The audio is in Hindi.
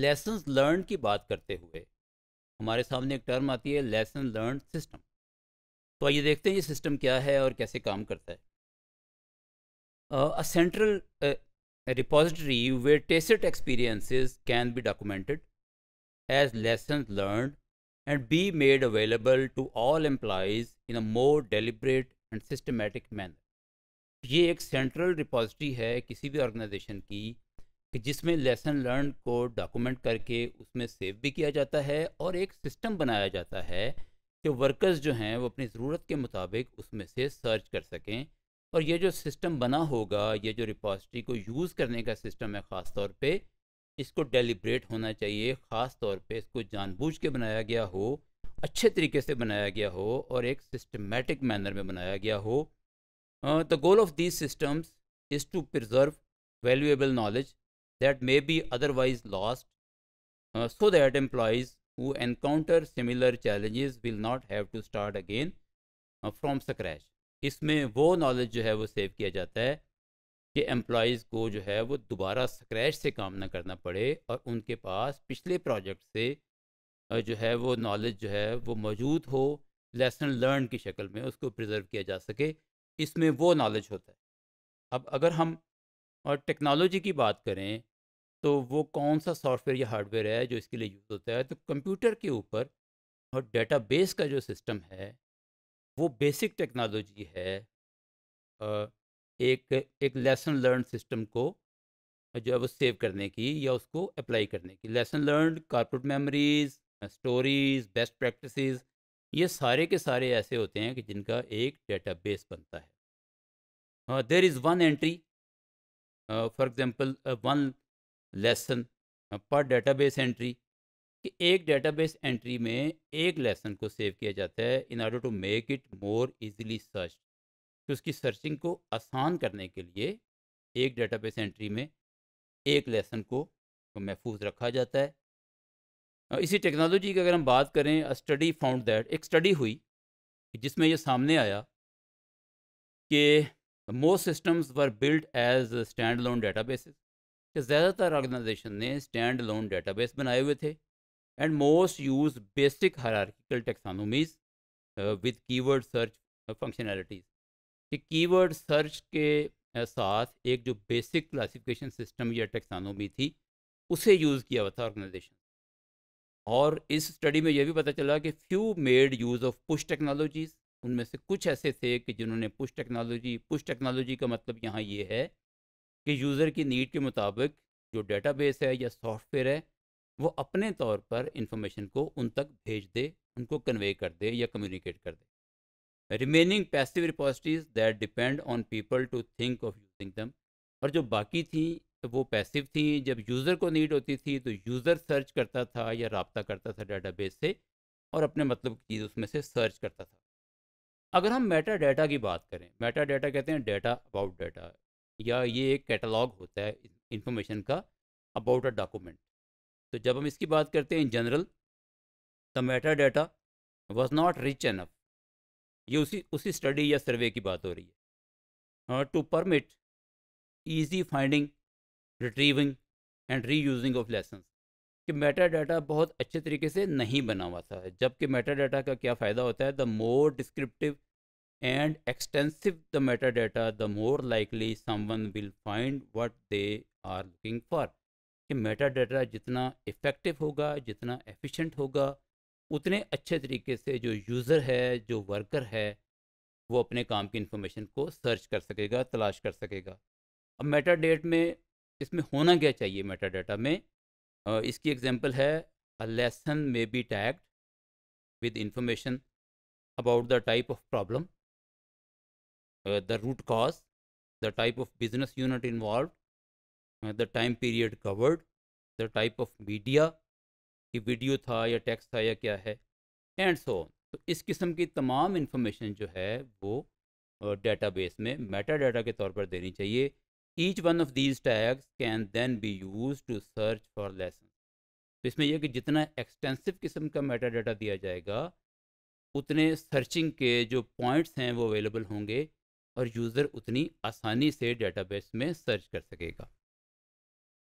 लेसन लर्न की बात करते हुए हमारे सामने एक टर्म आती है लेसन लर्न सिस्टम तो आइए देखते हैं ये सिस्टम क्या है और कैसे काम करता है a central repository where test experiences can be documented as lesson learn and be made available to all employees in a more deliberate and systematic manner ये एक सेंट्रल रिपोजिटरी है किसी भी ऑर्गेनाइजेशन की कि जिसमें लेसन लर्न को डॉक्यूमेंट करके उसमें सेव भी किया जाता है और एक सिस्टम बनाया जाता है कि वर्कर्स जो हैं वो अपनी ज़रूरत के मुताबिक उसमें से सर्च कर सकें और ये जो सिस्टम बना होगा ये जो रिपोजिटरी को यूज़ करने का सिस्टम है ख़ास तौर पे इसको डेलीब्रेट होना चाहिए ख़ास तौर पे इसको जानबूझ के बनाया गया हो अच्छे तरीके से बनाया गया हो और एक सिस्टमेटिक मैनर में बनाया गया हो the goal of these systems is to preserve valuable knowledge that may be otherwise lost uh, so that employees who encounter similar challenges will not have to start again uh, from scratch इसमें वो नॉलेज जो है वो सेव किया जाता है कि एम्प्लॉयज़ को जो है वो दोबारा स्क्रैच से काम ना करना पड़े और उनके पास पिछले प्रोजेक्ट से जो है वो नॉलेज जो है वो मौजूद हो लेसन लर्न की शक्ल में उसको प्रिजर्व किया जा सके इसमें वो नॉलेज होता है अब अगर हम और टेक्नोलॉजी की बात करें तो वो कौन सा सॉफ्टवेयर या हार्डवेयर है जो इसके लिए यूज़ होता है तो कंप्यूटर के ऊपर और बेस का जो सिस्टम है वो बेसिक टेक्नोलॉजी है एक एक लेसन लर्न सिस्टम को जो है वो सेव करने की या उसको अप्लाई करने की lesson learn corporate memories stories best practices ये सारे के सारे ऐसे होते हैं कि जिनका एक डेटा बेस बनता है there is one entry for example one lesson पर डेटाबेस एंट्री कि एक डेटाबेस एंट्री में एक लेसन को सेव किया जाता है in order to make it more easily search कि उसकी सर्चिंग को आसान करने के लिए एक डेटाबेस एंट्री में एक लेसन को महफूज रखा जाता है इसी टेक्नोलॉजी की अगर हम बात करें स्टडी फाउंड दैट एक स्टडी हुई जिसमें यह सामने आया कि most systems were build as standalone basis कि ज़्यादातर ऑर्गेनाइजेशन ने स्टैंड लोन डेटाबेस बनाए हुए थे and most use basic hierarchical taxonomies with keyword search functionalities कि कीवर्ड सर्च के साथ एक जो बेसिक क्लासिफिकेशन सिस्टम या टेक्सानोमी थी उसे यूज़ किया हुआ था ऑर्गेनाइजेशन और इस स्टडी में यह भी पता चला कि few made use of push technologies उनमें से कुछ ऐसे थे कि जिन्होंने पुश टेक्नोलॉजी पुश टेक्नोलॉजी का मतलब यहाँ ये है कि यूज़र की नीड के मुताबिक जो डेटाबेस है या सॉफ्टवेयर है वो अपने तौर पर इंफॉर्मेशन को उन तक भेज दे उनको कन्वे कर दे या कम्युनिकेट कर दे remaining passive repositories that depend on people to think of using them और जो बाकी थी तो वो पैसिव थी जब यूज़र को नीड होती थी तो यूज़र सर्च करता था या रबता करता था डेटाबेस से और अपने मतलब की चीज़ उसमें से सर्च करता था अगर हम मेटा डाटा की बात करें मेटा डाटा कहते हैं डेटा अबाउट डाटा या ये एक कैटलॉग होता है इंफॉर्मेशन का अबाउट अ डॉक्यूमेंट तो जब हम इसकी बात करते हैं in general the metadata was not rich enough ये उसी उसी स्टडी या सर्वे की बात हो रही है हाँ, to permit easy finding retrieving and reusing of lesson कि मेटा डाटा बहुत अच्छे तरीके से नहीं बना हुआ था जबकि मेटा डाटा का क्या फ़ायदा होता है the more descriptive and extensive the metadata, the more likely someone will find what they are looking for. कि metadata जितना effective होगा जितना efficient होगा उतने अच्छे तरीके से जो यूज़र है जो वर्कर है वो अपने काम की इन्फॉर्मेशन को सर्च कर सकेगा तलाश कर सकेगा अब मेटा डेट में इसमें होना क्या चाहिए मेटा डाटा में इसकी एग्जांपल है a lesson may be tagged with information about the type of problem Uh, the root cause, the type of business unit involved, uh, the time period covered, the type of media, कि वीडियो था या टेक्स्ट था या क्या है एंड सो तो इस किस्म की तमाम इन्फॉर्मेशन जो है वो डेटाबेस uh, में मेटा डाटा के तौर पर देनी चाहिए each one of these tags can then be use to search for lesson तो इसमें यह कि जितना एक्सटेंसिव किस्म का मेटा डाटा दिया जाएगा उतने सर्चिंग के जो पॉइंट्स हैं वो अवेलेबल होंगे और यूज़र उतनी आसानी से डेटाबेस में सर्च कर सकेगा